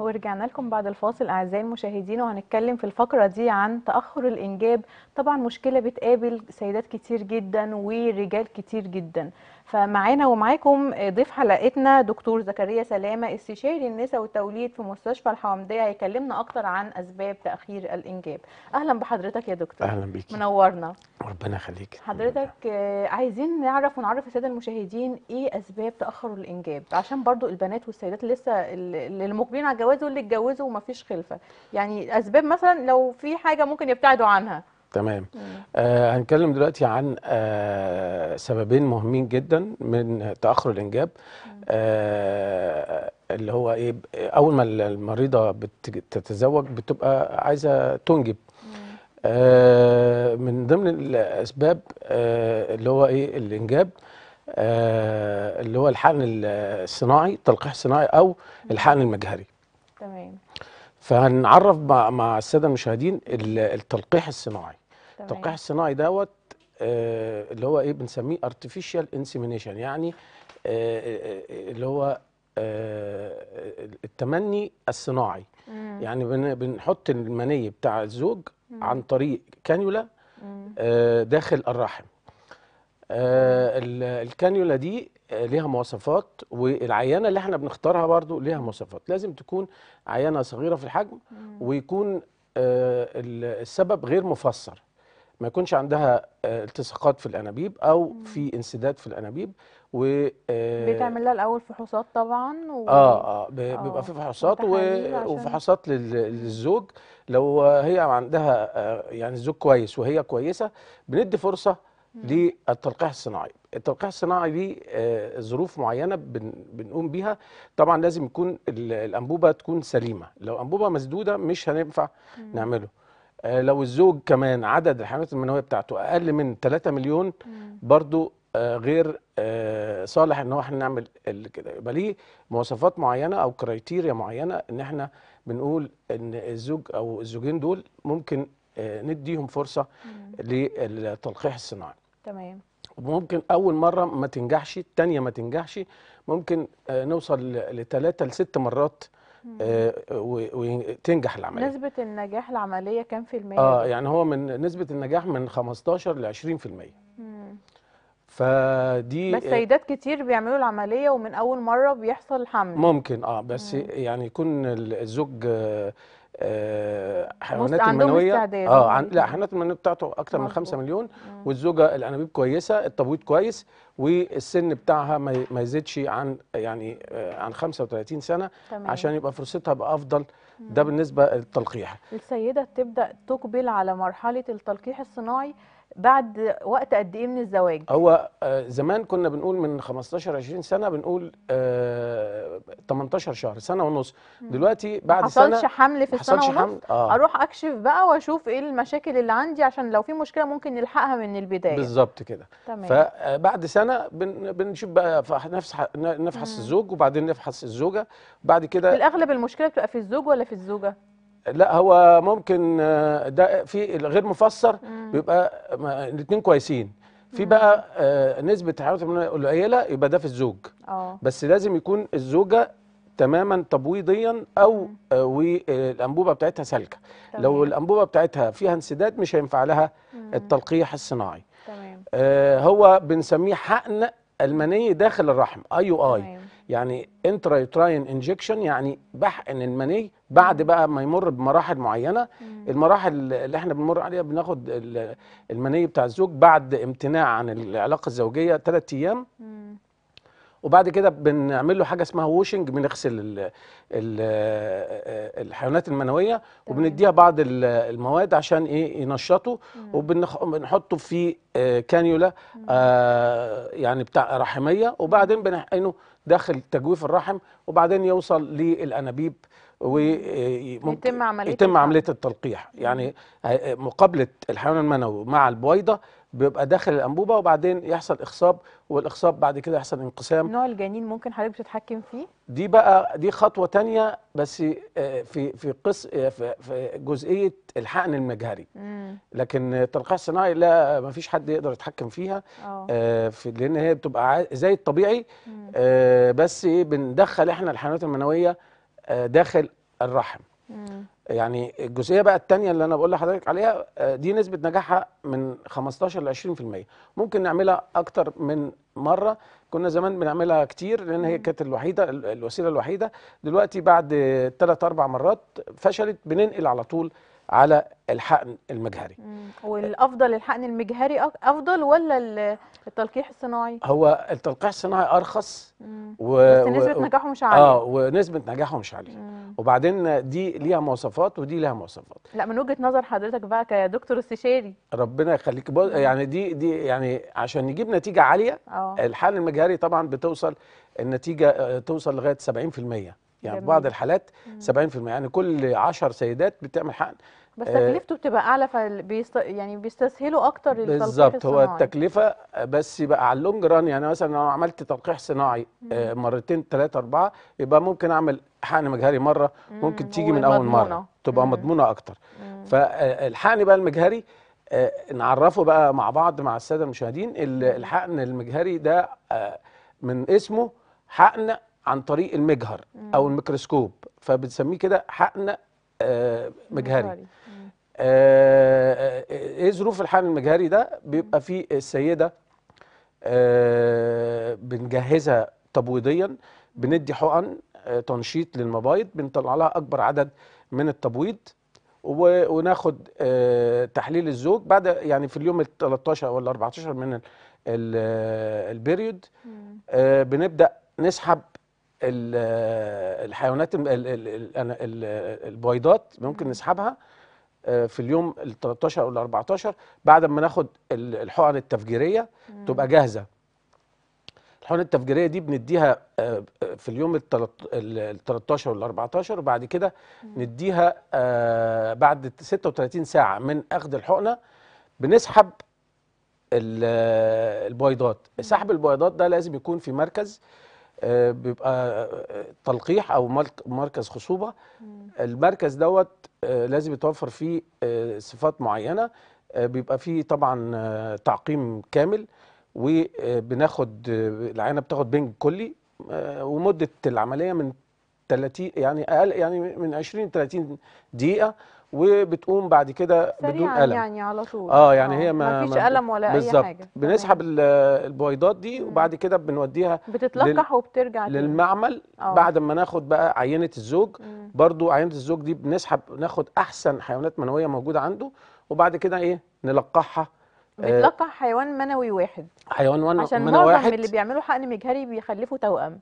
ورجعنا لكم بعد الفاصل اعزائي المشاهدين وهنتكلم في الفقره دي عن تاخر الانجاب طبعا مشكله بتقابل سيدات كتير جدا ورجال كتير جدا فمعانا ومعاكم ضيف حلقتنا دكتور زكريا سلامه استشاري النساء والتوليد في مستشفى الحوامديه هيكلمنا اكتر عن اسباب تاخير الانجاب اهلا بحضرتك يا دكتور اهلا بيكي منورنا ربنا يخليك حضرتك آه، عايزين نعرف ونعرف الساده المشاهدين ايه اسباب تاخر الانجاب عشان برضو البنات والسيدات لسه اللي المقبلين على الجواز واللي اتجوزوا ومفيش خلفه يعني اسباب مثلا لو في حاجه ممكن يبتعدوا عنها تمام آه هنتكلم دلوقتي عن آه سببين مهمين جدا من تاخر الانجاب آه اللي هو ايه اول ما المريضه بتتزوج بتبقى عايزه تنجب آه من ضمن الاسباب آه اللي هو ايه الانجاب آه اللي هو الحقن الصناعي التلقيح الصناعي او الحقن المجهري تمام فهنعرف مع, مع الساده المشاهدين التلقيح الصناعي التلقيح الصناعي دوت آه، اللي هو ايه بنسميه ارتفيشال انسيمينيشن يعني آه، آه، اللي هو التمني الصناعي يعني بنحط المني بتاع الزوج عن طريق كانيولا داخل الرحم الكانيولا دي ليها مواصفات والعيانه اللي احنا بنختارها برضو ليها مواصفات لازم تكون عيانه صغيره في الحجم ويكون السبب غير مفسر ما يكونش عندها آه، التصاقات في الانابيب او في انسداد في الانابيب و آه، بتعمل لها الاول فحوصات طبعا و... اه اه, آه، بيبقى في فحوصات و... وفحوصات للزوج لو هي عندها يعني الزوج كويس وهي كويسه بندي فرصه للتلقيح الصناعي التلقيح الصناعي ليه ظروف معينه بن بنقوم بيها طبعا لازم يكون الانبوبه تكون سليمه لو انبوبه مسدوده مش هننفع نعمله آه، لو الزوج كمان عدد الحيوانات المنويه بتاعته اقل من 3 مليون برضو آه، غير آه، صالح ان هو احنا نعمل كده يبقى ليه مواصفات معينه او كرايتيريا معينه ان احنا بنقول ان الزوج او الزوجين دول ممكن نديهم فرصه للتلقيح الصناعي تمام وممكن اول مره ما تنجحش الثانيه ما تنجحش ممكن نوصل لثلاثه لست مرات آه، وتنجح العمليه نسبه النجاح العمليه كام في الميه اه يعني هو من نسبه النجاح من 15 ل 20% فدي بس آه، سيدات كتير بيعملوا العمليه ومن اول مره بيحصل حمل ممكن اه بس مم. يعني يكون الزوج آه، آه، حيوانات المنويه اه عن... لا حيوانات المنويه بتاعته اكتر من 5 مليون والزوجه الانابيب كويسه التبويض كويس والسن بتاعها ما, يزيدش عن يعني آه، عن 35 سنه تمام. عشان يبقى فرصتها بافضل ده بالنسبه للتلقيح السيده بتبدا تقبل على مرحله التلقيح الصناعي بعد وقت قد ايه من الزواج هو آه، زمان كنا بنقول من 15 20 سنه بنقول 18 آه، شهر سنه ونص دلوقتي بعد حصلش سنه حصلش حمل في السنه ونص حمل. آه. اروح اكشف بقى واشوف ايه المشاكل اللي عندي عشان لو في مشكله ممكن نلحقها من البدايه بالظبط كده تمام. فبعد آه، سنه بنشوف بقى نفس نفحص الزوج وبعدين نفحص الزوجه بعد كده في الاغلب المشكله بتبقى في الزوج ولا في الزوجه لا هو ممكن آه، ده في غير مفسر بيبقى الاثنين كويسين في بقى آه، نسبه حراره قليله يبقى ده في الزوج أوه. بس لازم يكون الزوجه تماما تبويضيا او آه، والانبوبه بتاعتها سالكه لو الانبوبه بتاعتها فيها انسداد مش هينفع لها التلقيح الصناعي تمام آه هو بنسميه حقن المني داخل الرحم اي يو اي يعني انترا يوتراين انجكشن يعني بحقن المني بعد بقى ما يمر بمراحل معينه مم. المراحل اللي احنا بنمر عليها بناخد المني بتاع الزوج بعد امتناع عن العلاقه الزوجيه ثلاث ايام مم. وبعد كده بنعمل له حاجه اسمها ووشنج بنغسل الـ الـ الحيوانات المنويه وبنديها بعض المواد عشان ايه ينشطه وبنحطه في كانيولا آه، آه، يعني بتاع رحميه وبعدين بنحقنه داخل تجويف الرحم وبعدين يوصل للانابيب ويتم عمليه يتم عمليه التلقيح يعني مقابله الحيوان المنوي مع البويضه بيبقى داخل الانبوبه وبعدين يحصل اخصاب والاخصاب بعد كده يحصل انقسام نوع الجنين ممكن حضرتك تتحكم فيه دي بقى دي خطوه تانية بس آه، في في قص آه، في, في جزئيه الحقن المجهري لكن التلقيح الصناعي لا ما فيش حد يقدر يتحكم فيها آه, آه، في لان هي بتبقى زي الطبيعي بس بندخل احنا الحيوانات المنويه داخل الرحم يعني الجزئيه بقى الثانيه اللي انا بقول لحضرتك عليها آه، دي نسبه نجاحها من 15 ل 20% ممكن نعملها اكتر من مره كنا زمان بنعملها كتير لان هي كانت الوحيده الوسيله الوحيده دلوقتي بعد ثلاث اربع مرات فشلت بننقل على طول على الحقن المجهري والافضل الحقن المجهري افضل ولا التلقيح الصناعي هو التلقيح الصناعي ارخص و... بس نسبه نجاحه مش عاليه اه ونسبه نجاحه مش عاليه وبعدين دي ليها مواصفات ودي ليها مواصفات لا من وجهه نظر حضرتك بقى كدكتور استشاري ربنا يخليك بو... يعني دي دي يعني عشان نجيب نتيجه عاليه أوه. الحقن المجهري طبعا بتوصل النتيجه آه، توصل لغايه 70% يعني جميل. في بعض الحالات 70% يعني كل 10 سيدات بتعمل حقن بس تكلفته آه، بتبقى اعلى فبيست يعني بيستسهلوا اكتر بالظبط هو التكلفه بس يبقى على اللونج ران يعني مثلا لو عملت تلقيح صناعي آه، مرتين ثلاثه اربعه يبقى ممكن اعمل حقن مجهري مره ممكن مم. تيجي من اول مره تبقى مضمونه اكتر فالحقن آه، بقى المجهري نعرفه بقى مع بعض مع الساده المشاهدين الحقن المجهري ده من اسمه حقن عن طريق المجهر او الميكروسكوب فبنسميه كده حقن آه، مجهري آه، آه، ايه ظروف الحقن المجهري ده بيبقى في السيده بنجهزها تبويضيا بندي حقن تنشيط للمبايض بنطلع لها اكبر عدد من التبويض وناخد تحليل الزوج بعد يعني في اليوم ال 13 او ال 14 من البيريود بنبدا نسحب الحيوانات البويضات ممكن نسحبها آه، في اليوم ال 13 او ال 14 بعد ما ناخد الحقن التفجيريه مم. تبقى جاهزه الحقن التفجيريه دي بنديها آه، آه، في اليوم ال 13 وال 14 وبعد كده نديها بعد 36 ساعه من اخذ الحقنه بنسحب البويضات سحب البويضات ده لازم يكون في مركز بيبقى آه، آه، تلقيح او مركز خصوبه المركز دوت آه، لازم يتوفر فيه صفات معينه بيبقى فيه طبعا تعقيم كامل وبناخد العينه بتاخد بنج كلي ومده العمليه من 30 يعني اقل يعني من 20 30 دقيقه وبتقوم بعد كده بدون ألم يعني على طول اه يعني هي آه، ما فيش ألم ولا بالزبط. أي حاجة بنسحب البويضات دي وبعد كده بنوديها بتتلقح وبترجع للمعمل أوه. بعد ما ناخد بقى عينة الزوج مم. برضو عينة الزوج دي بنسحب ناخد أحسن حيوانات منوية موجودة عنده وبعد كده إيه نلقحها آه، بتلقح حيوان منوي واحد حيوان منوي واحد عشان معظم اللي بيعملوا حقن مجهري بيخلفوا توأم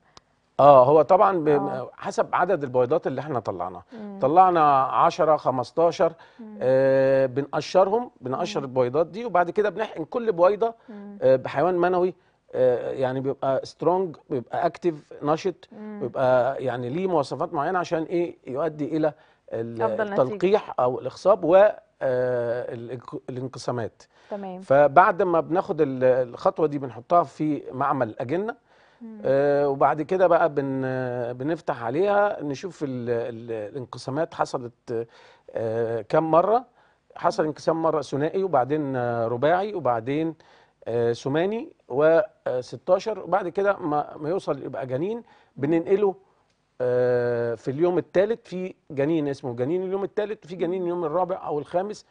اه هو طبعا آه. حسب عدد البويضات اللي احنا طلعناها طلعنا 10 15 آه بنقشرهم بنقشر البويضات دي وبعد كده بنحقن كل بويضه آه بحيوان منوي آه يعني بيبقى سترونج بيبقى اكتف نشط بيبقى يعني ليه مواصفات معينه عشان ايه يؤدي الى التلقيح او الاخصاب و آه، الانقسامات تمام فبعد ما بناخد الخطوه دي بنحطها في معمل اجنه آه وبعد كده بقى بن بنفتح عليها نشوف الـ الـ الانقسامات حصلت آه كم مره حصل انقسام مره ثنائي وبعدين آه، رباعي وبعدين آه، ثماني و16 وبعد آه، كده ما, يوصل يبقى جنين بننقله في اليوم الثالث في جنين اسمه جنين اليوم الثالث في جنين اليوم الرابع او الخامس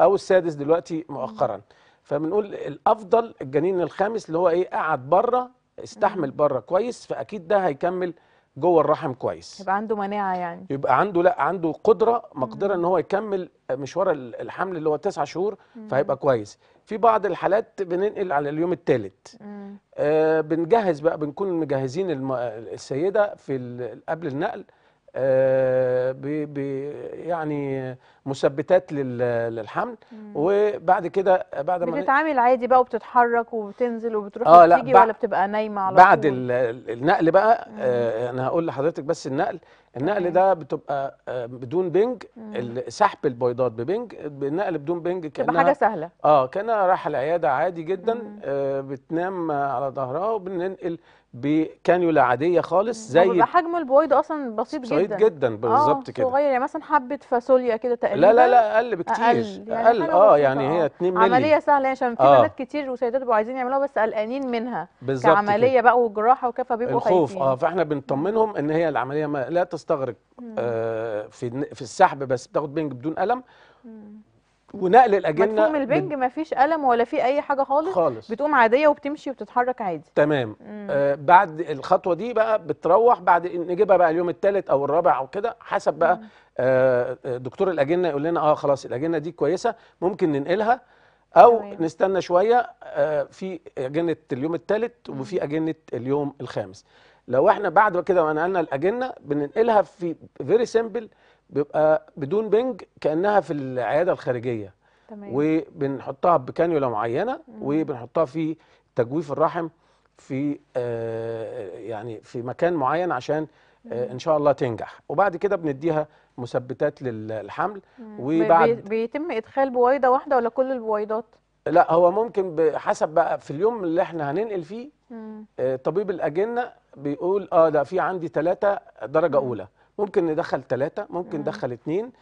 او السادس دلوقتي مؤخرا فبنقول الافضل الجنين الخامس اللي هو ايه قعد بره استحمل بره كويس فاكيد ده هيكمل جوه الرحم كويس يبقى عنده مناعه يعني يبقى عنده لا عنده قدره مقدره ان هو يكمل مشوار الحمل اللي هو تسعة شهور فهيبقى كويس في بعض الحالات بننقل على اليوم الثالث آه بنجهز بقى بنكون مجهزين السيده في قبل النقل آه، ب يعني مثبتات للحمل وبعد كده بعد ما بتتعامل عادي بقى وبتتحرك وبتنزل وبتروح آه وبتيجي ولا بتبقى نايمه على بعد طول النقل بقى آه انا هقول لحضرتك بس النقل النقل ده بتبقى آه، بدون بنج سحب البيضات ببنج النقل بدون بنج كانها حاجه سهله اه كانها رايحه العياده عادي جدا آه بتنام على ظهرها وبننقل بكانيولا عاديه خالص زي بيبقى حجم البويض اصلا بسيط جدا بسيط جدا بالظبط اه، كده صغير يعني مثلا حبه فاصوليا كده تقريبا لا لا لا اقل بكتير اقل, يعني أقل اه يعني هي 2 آه. مللي عمليه سهله يعني عشان في آه. بنات كتير وسيدات بيبقوا عايزين يعملوها بس قلقانين منها بالظبط كعمليه كده. بقى وجراحه وكده فبيبقوا الخوف اه فاحنا بنطمنهم ان هي العمليه ما لا تستغرق آه في في السحب بس بتاخد بنج بدون الم ونقل الاجنه مفهوم البنج ما مفيش الم ولا في اي حاجه خالص خالص بتقوم عاديه وبتمشي وبتتحرك عادي تمام آه بعد الخطوه دي بقى بتروح بعد نجيبها بقى اليوم الثالث او الرابع او كده حسب بقى آه،, آه دكتور الاجنه يقول لنا اه خلاص الاجنه دي كويسه ممكن ننقلها او تمام. نستنى شويه آه في اجنه اليوم الثالث وفي اجنه اليوم الخامس لو احنا بعد كده ونقلنا نقلنا الاجنه بننقلها في فيري سيمبل بيبقى بدون بنج كانها في العياده الخارجيه تمام. وبنحطها بكانيولا معينه وبنحطها في تجويف الرحم في آه، يعني في مكان معين عشان آه، ان شاء الله تنجح وبعد كده بنديها مثبتات للحمل وبعد بيتم ادخال بويضه واحده ولا كل البويضات لا هو ممكن حسب بقى في اليوم اللي احنا هننقل فيه آه، طبيب الاجنه بيقول اه ده في عندي ثلاثه درجه مم. اولى ممكن ندخل ثلاثه ممكن ندخل اثنين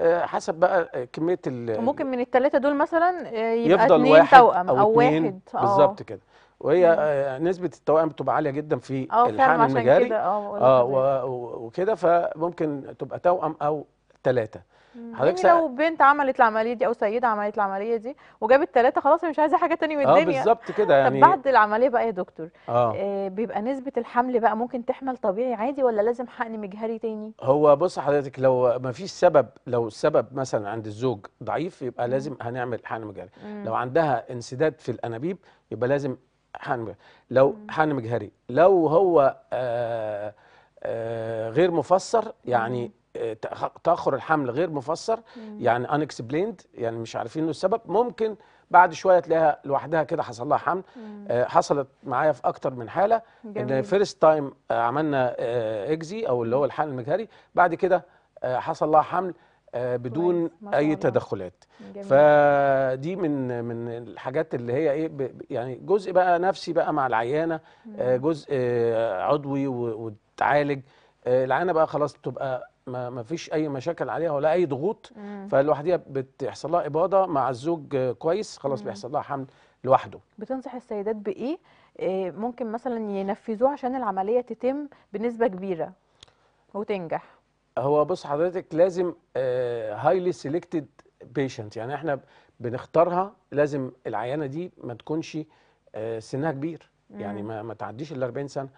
آه، حسب بقى كميه ال ممكن من الثلاثه دول مثلا آه، يبقى يفضل اتنين واحد توأم او, أو واحد آه. بالظبط كده وهي مم. نسبه التوائم بتبقى عاليه جدا في الحقن المجاري اه وكده فممكن تبقى توأم او ثلاثه حضرتك يعني لو بنت عملت العمليه دي او سيده عملت العمليه دي وجابت ثلاثه خلاص مش عايزه حاجه ثانيه من آه، الدنيا اه بالظبط كده يعني طب بعد العمليه بقى يا دكتور آه. آه بيبقى نسبه الحمل بقى ممكن تحمل طبيعي عادي ولا لازم حقن مجهري تاني هو بص حضرتك لو ما فيش سبب لو السبب مثلا عند الزوج ضعيف يبقى مم. لازم هنعمل حقن مجهري مم. لو عندها انسداد في الانابيب يبقى لازم حقن مجهري لو حقن مجهري لو هو آه آه غير مفسر يعني مم. تاخر الحمل غير مفسر يعني انكسبليند يعني مش عارفين له السبب ممكن بعد شويه تلاقيها لوحدها كده حصل لها حمل آه، حصلت معايا في اكتر من حاله جميل. ان فيرست تايم آه، عملنا اكزي آه، او اللي هو الحمل المجهري بعد كده حصل لها حمل بدون اي تدخلات جميل. فدي من من الحاجات اللي هي ايه يعني جزء بقى نفسي بقى مع العيانه جزء عضوي وتعالج العيانه بقى خلاص تبقى ما, ما فيش اي مشاكل عليها ولا اي ضغوط فلوحديها بتحصل لها اباضه مع الزوج كويس خلاص بيحصل لها حمل لوحده بتنصح السيدات بايه آه، ممكن مثلا ينفذوه عشان العمليه تتم بنسبه كبيره وتنجح هو بص حضرتك لازم هايلي سيلكتد بيشنت يعني احنا بنختارها لازم العيانه دي ما تكونش آه، سنها كبير يعني ما, ما تعديش ال 40 سنه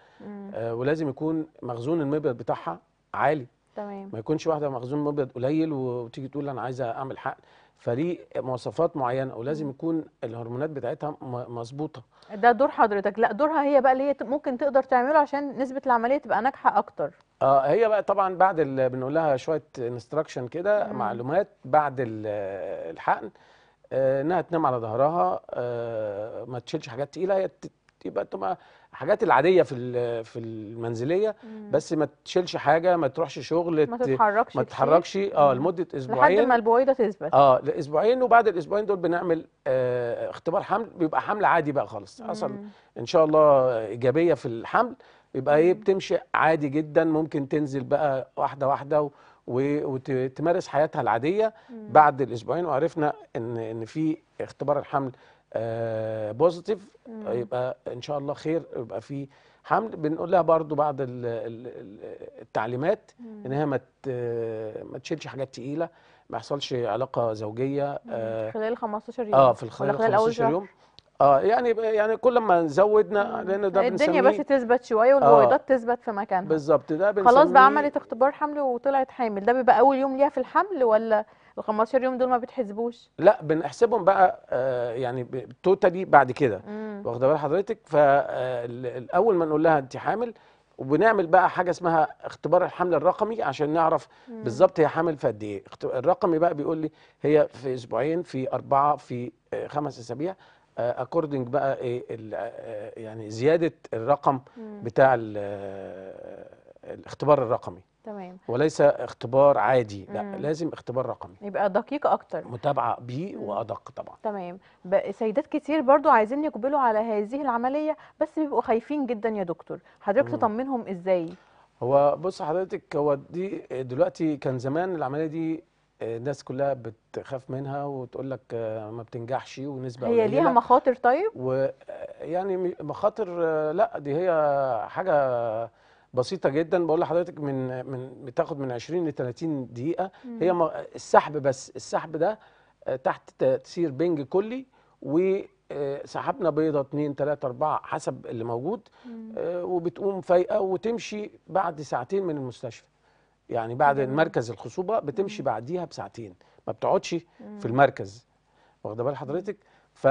آه، ولازم يكون مخزون المبيض بتاعها عالي تمام ما يكونش واحده مخزون مبيض قليل وتيجي تقول انا عايزه اعمل حقن فليه مواصفات معينه ولازم يكون الهرمونات بتاعتها مظبوطه ده دور حضرتك لا دورها هي بقى اللي هي ممكن تقدر تعمله عشان نسبه العمليه تبقى ناجحه اكتر اه هي بقى طبعا بعد بنقول لها شويه انستراكشن كده معلومات بعد الحقن آه، انها تنام على ظهرها آه، ما تشيلش حاجات تقيله هي يبقى تبقى الحاجات العاديه في في المنزليه بس ما تشيلش حاجه ما تروحش شغل ما تتحركش ما تتحركش اه لمده اسبوعين لحد ما البويضه تثبت اه لاسبوعين وبعد الاسبوعين دول بنعمل آه اختبار حمل بيبقى حمل عادي بقى خالص حصل ان شاء الله ايجابيه في الحمل بيبقى ايه بتمشي عادي جدا ممكن تنزل بقى واحده واحده وتمارس حياتها العاديه بعد الاسبوعين وعرفنا ان ان في اختبار الحمل بوزيتيف آه، يبقى ان شاء الله خير يبقى في حمل بنقول لها برضو بعض التعليمات مم. ان هي ما ما تشيلش حاجات تقيله ما يحصلش علاقه زوجيه آه، خلال 15 يوم اه في خلال 15 يوم اه يعني يعني كل ما زودنا لان ده الدنيا بس تثبت شويه والبويضات آه تثبت في مكانها بالظبط ده خلاص بقى عملت اختبار حمل وطلعت حامل ده بيبقى اول يوم ليها في الحمل ولا ال 15 يوم دول ما بتحسبوش لا بنحسبهم بقى آه يعني توتالي بعد كده واخده بال حضرتك فاول آه، ما نقول لها انت حامل وبنعمل بقى حاجه اسمها اختبار الحمل الرقمي عشان نعرف بالظبط هي حامل في قد ايه الرقمي بقى بيقول لي هي في اسبوعين في اربعه في آه، خمس اسابيع اكوردنج آه، بقى ايه يعني زياده الرقم بتاع الاختبار الرقمي تمام وليس اختبار عادي لا مم. لازم اختبار رقمي يبقى دقيق اكتر متابعه بيه وادق طبعا تمام سيدات كتير برضو عايزين يقبلوا على هذه العمليه بس بيبقوا خايفين جدا يا دكتور حضرتك تطمنهم ازاي هو بص حضرتك هو دي دلوقتي كان زمان العمليه دي آه، الناس كلها بتخاف منها وتقول لك آه، ما بتنجحش ونسبه هي ليها مخاطر طيب ويعني آه، مخاطر لا دي هي حاجه بسيطه جدا بقول لحضرتك من من بتاخد من 20 ل 30 دقيقه هي السحب بس السحب ده آه، تحت تسير بنج كلي وسحبنا آه، بيضه 2 3 4 حسب اللي موجود آه، وبتقوم فايقه وتمشي بعد ساعتين من المستشفى يعني بعد المركز الخصوبه بتمشي بعديها بساعتين ما بتقعدش في المركز واخده بال حضرتك ف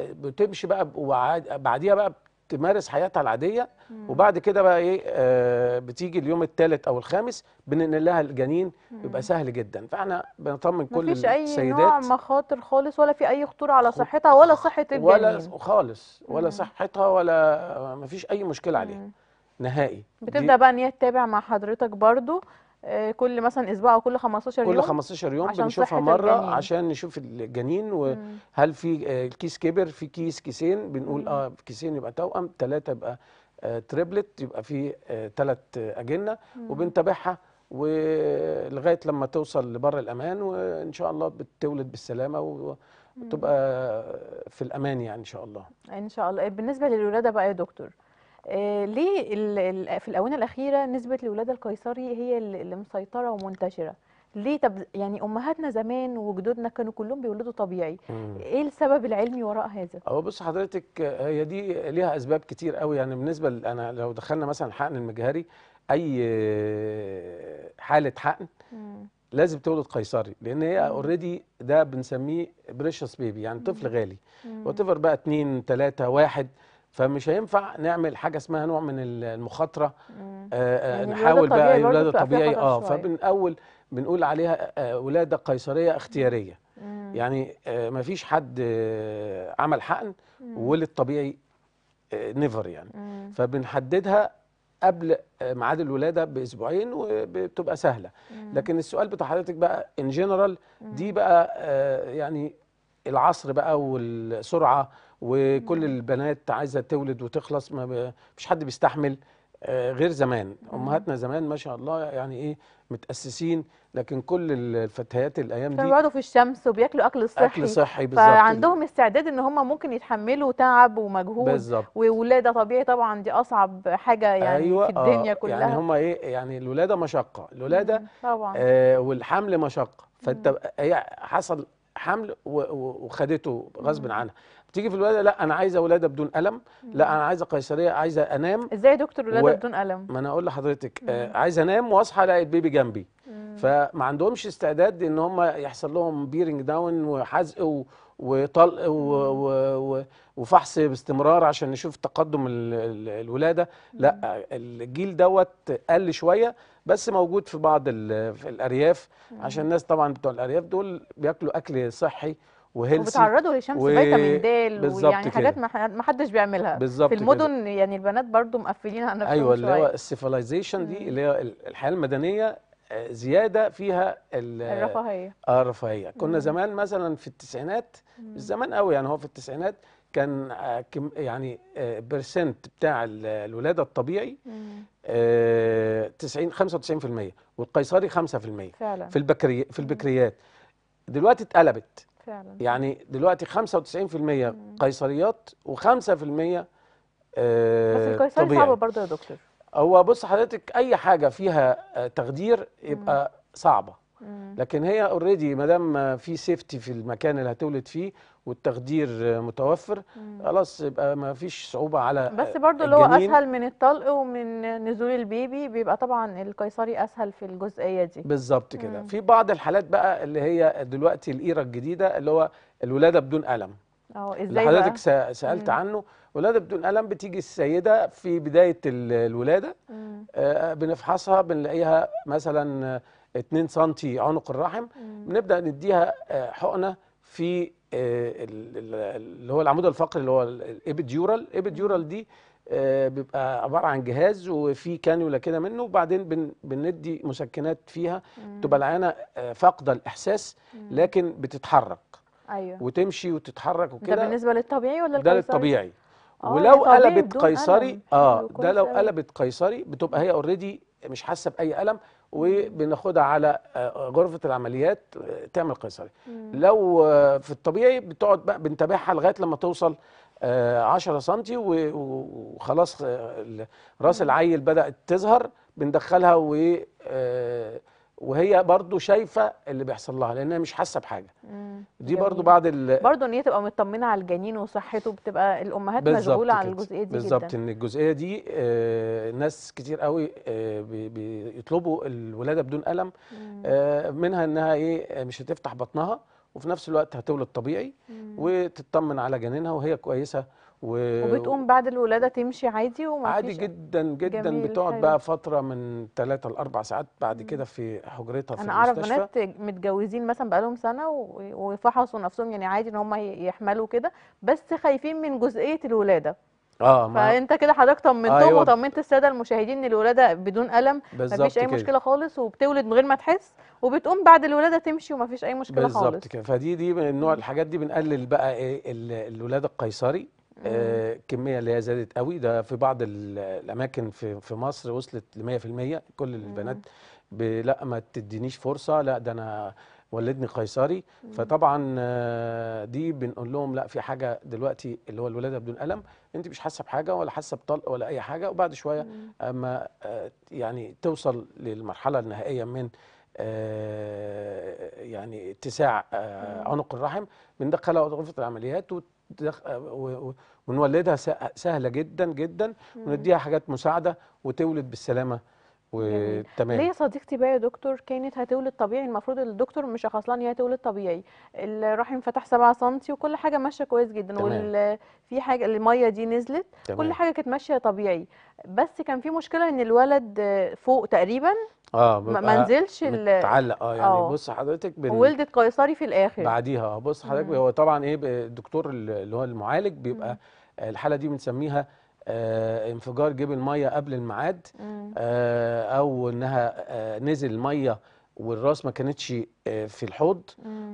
بتمشي بقى وبعديها بقى تمارس حياتها العاديه مم. وبعد كده بقى ايه آه بتيجي اليوم الثالث او الخامس بننقل لها الجنين يبقى سهل جدا فاحنا بنطمن كل السيدات مفيش اي نوع مخاطر خالص ولا في اي خطوره على صحتها ولا صحه الجنين ولا خالص ولا مم. صحتها ولا مفيش اي مشكله عليها نهائي بتبدا بقى ان هي تتابع مع حضرتك برضو آه، كل مثلا اسبوع او كل 15 يوم كل 15 يوم بنشوفها مره الجنين. عشان نشوف الجنين وهل في آه، كيس كبر في كيس كيسين بنقول اه كيسين يبقى توأم ثلاثه يبقى آه، تريبلت يبقى في ثلاث اجنه وبنتابعها ولغايه لما توصل لبر الامان وان شاء الله بتولد بالسلامه و وتبقى في الامان يعني ان شاء الله ان شاء الله بالنسبه للولاده بقى يا دكتور آه، ليه في الاونه الاخيره نسبه الولاده القيصري هي اللي مسيطره ومنتشره ليه طب يعني امهاتنا زمان وجدودنا كانوا كلهم بيولدوا طبيعي ايه السبب العلمي وراء هذا هو بص حضرتك هي دي ليها اسباب كتير قوي يعني بالنسبه انا لو دخلنا مثلا حقن المجهري اي حاله حقن مم. لازم تولد قيصري لان هي اوريدي ده بنسميه بريشس بيبي يعني طفل غالي وتفر بقى 2 3 واحد فمش هينفع نعمل حاجه اسمها نوع من المخاطره آه، آه، يعني نحاول بقى الولاده الطبيعي اه فبنقول بنقول عليها آه، ولاده قيصريه اختياريه مم. يعني ما فيش حد عمل حقن وولد طبيعي نيفر يعني مم. فبنحددها قبل ميعاد الولاده باسبوعين وبتبقى سهله مم. لكن السؤال بتاع حضرتك بقى ان جنرال دي بقى يعني العصر بقى والسرعه وكل البنات عايزه تولد وتخلص ما فيش حد بيستحمل آه، غير زمان امهاتنا زمان ما شاء الله يعني ايه متاسسين لكن كل الفتيات الايام دي بيقعدوا في الشمس وبياكلوا اكل صحي اكل صحي بالظبط فعندهم استعداد ان هم ممكن يتحملوا تعب ومجهود بالظبط وولاده طبيعي طبعا دي اصعب حاجه يعني أيوة في الدنيا آه يعني كلها يعني هم ايه يعني الولاده مشقه الولاده طبعا آه والحمل مشقه فانت حصل حمل وخدته غصب عنها تيجي في الولاده لا انا عايزه ولاده بدون الم لا انا عايزه قيصريه عايزه انام ازاي يا دكتور ولاده و... بدون الم ما انا اقول لحضرتك آه عايزه انام واصحى الاقي البيبي جنبي مم. فما عندهمش استعداد ان هم يحصل لهم بيرنج داون وحزق و... وطلق و... و... و... وفحص باستمرار عشان نشوف تقدم ال... الولاده لا الجيل دوت قل شويه بس موجود في بعض في الارياف عشان الناس طبعا بتوع الارياف دول بياكلوا اكل صحي وهيلسي وبتعرضوا لشمس و... فيتامين د ويعني حاجات ما حدش بيعملها بالظبط في المدن كده. يعني البنات برضو مقفلين على نفسهم ايوه اللي هو السيفلايزيشن دي اللي هي الحياه المدنيه آه، زياده فيها الرفاهيه اه الرفاهيه كنا زمان مثلا في التسعينات مش زمان قوي يعني هو في التسعينات كان آه، يعني برسنت آه، بتاع الولاده الطبيعي 90 95% آه، والقيصري 5% فعلا في البكري في البكريات دلوقتي اتقلبت فعلا يعني دلوقتي 95% قيصريات و5% آه بس القيصري صعب برضه يا دكتور هو بص حضرتك اي حاجه فيها تخدير يبقى مم. صعبه لكن هي اوريدي ما دام في سيفتي في المكان اللي هتولد فيه والتخدير متوفر خلاص يبقى ما فيش صعوبه على بس برضو اللي هو اسهل من الطلق ومن نزول البيبي بيبقى طبعا القيصري اسهل في الجزئيه دي بالظبط كده في بعض الحالات بقى اللي هي دلوقتي الايره الجديده اللي هو الولاده بدون الم اه ازاي اللي حضرتك سالت مم. عنه ولاده بدون الم بتيجي السيده في بدايه الولاده آه بنفحصها بنلاقيها مثلا 2 سم عنق الرحم بنبدا نديها آه، حقنه في آه، اللي هو العمود الفقري اللي هو الابيديورال الابيديورال دي آه، بيبقى عباره عن جهاز وفي كانيولا كده منه وبعدين بندي مسكنات فيها تبقى العيانه فاقده الاحساس لكن بتتحرك ايوه وتمشي وتتحرك وكده ده بالنسبه للطبيعي ولا القيصري؟ ده للطبيعي ولو قلبت قيصري اه ده لو قلبت قيصري بتبقى هي اوريدي مش حاسه باي الم وبناخدها على آه، غرفه العمليات تعمل آه، قيصري لو آه، في الطبيعي بتقعد بقى بنتابعها لغايه لما توصل 10 سم وخلاص راس العيل بدات تظهر بندخلها و وهي برضو شايفه اللي بيحصل لها لانها مش حاسه بحاجه مم. دي جميل. برضو بعد ال... برضو ان هي تبقى مطمنه على الجنين وصحته بتبقى الامهات مشغوله على الجزئيه دي بالظبط ان الجزئيه دي آه ناس كتير قوي آه بيطلبوا الولاده بدون الم آه منها انها ايه مش هتفتح بطنها وفي نفس الوقت هتولد طبيعي مم. وتطمن على جنينها وهي كويسه و... وبتقوم بعد الولاده تمشي عادي وما عادي جدا جدا بتقعد بقى فتره من 3 ل 4 ساعات بعد كده في حجرتها في انا اعرف بنات متجوزين مثلا بقالهم سنه وفحصوا نفسهم يعني عادي ان هم يحملوا كده بس خايفين من جزئيه الولاده اه ما فانت كده حضرتك طمنتهم آه وطمنت الساده المشاهدين ان الولاده بدون الم مفيش اي كده. مشكله خالص وبتولد من غير ما تحس وبتقوم بعد الولاده تمشي ومفيش اي مشكله خالص بالظبط كده فدي دي من نوع الحاجات دي بنقلل بقى ايه الولاده القيصري آه، كميه اللي هي زادت قوي ده في بعض الاماكن في في مصر وصلت ل 100% كل البنات لا ما تدينيش فرصه لا ده انا ولدني قيصري فطبعا آه، دي بنقول لهم لا في حاجه دلوقتي اللي هو الولاده بدون الم انت مش حاسه بحاجه ولا حاسه بطلق ولا اي حاجه وبعد شويه اما آه، يعني توصل للمرحله النهائيه من يعني اتساع عنق الرحم بندخلها غرفه العمليات آه، ونولدها سهله جدا جدا ونديها حاجات مساعده وتولد بالسلامه يعني وتمام ليا صديقتي بقى يا دكتور كانت هتولد طبيعي المفروض الدكتور مش لها ان هي هتولد طبيعي الرحم فتح 7 سم وكل حاجه ماشيه كويس جدا تمام. وال في حاجه الميه دي نزلت تمام. كل حاجه كانت ماشيه طبيعي بس كان في مشكله ان الولد فوق تقريبا اه ما آه، نزلش متعلق اه يعني أوه. بص حضرتك ولدت قيصري في الاخر بعديها آه، بص حضرتك هو طبعا ايه الدكتور اللي هو المعالج بيبقى مم. الحاله دي بنسميها آه انفجار جيب الميه قبل الميعاد آه او انها آه نزل الميه والراس ما كانتش آه، في الحوض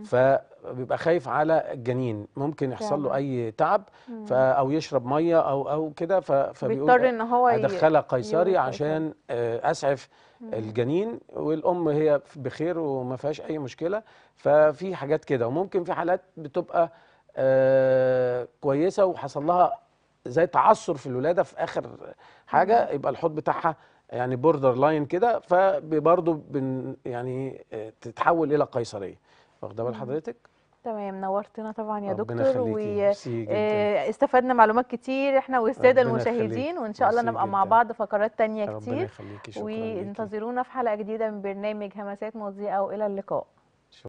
فبيبقى خايف على الجنين ممكن يحصل له اي تعب او يشرب ميه او او كده فبيضطر ان هو ادخلها قيصري عشان آه، اسعف مم. الجنين والام هي بخير وما فيهاش اي مشكله ففي حاجات كده وممكن في حالات بتبقى آه، كويسه وحصل لها زي تعثر في الولاده في اخر حاجه يبقى الحوض بتاعها يعني بوردر لاين كده فبرضه يعني آه، تتحول الى قيصريه واخده بال حضرتك تمام نورتنا طبعا يا دكتور واستفدنا آه، معلومات كتير احنا والساده المشاهدين وان شاء الله نبقى مع بعض فقرات تانية كتير وانتظرونا في حلقه جديده من برنامج همسات مضيئه والى اللقاء